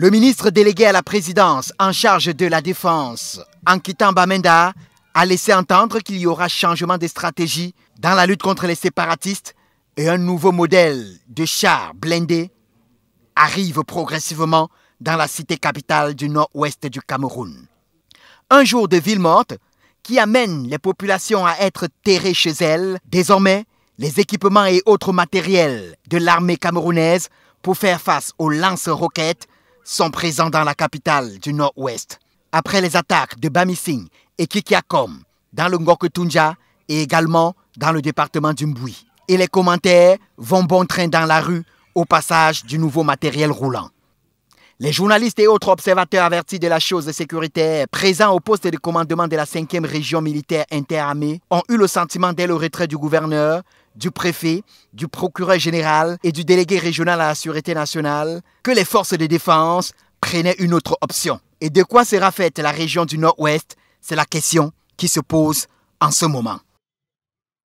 Le ministre délégué à la présidence en charge de la défense, en quittant Bamenda, a laissé entendre qu'il y aura changement de stratégie dans la lutte contre les séparatistes et un nouveau modèle de chars blindés arrive progressivement dans la cité capitale du nord-ouest du Cameroun. Un jour de ville morte qui amène les populations à être terrées chez elles, désormais, les équipements et autres matériels de l'armée camerounaise pour faire face aux lance-roquettes sont présents dans la capitale du Nord-Ouest. Après les attaques de Bamising et Kikiakom dans le Ngoketunja et également dans le département Mbui. Et les commentaires vont bon train dans la rue au passage du nouveau matériel roulant. Les journalistes et autres observateurs avertis de la chose sécuritaire présents au poste de commandement de la 5e région militaire interarmée ont eu le sentiment dès le retrait du gouverneur, du préfet, du procureur général et du délégué régional à la sûreté nationale que les forces de défense prenaient une autre option. Et de quoi sera faite la région du Nord-Ouest C'est la question qui se pose en ce moment.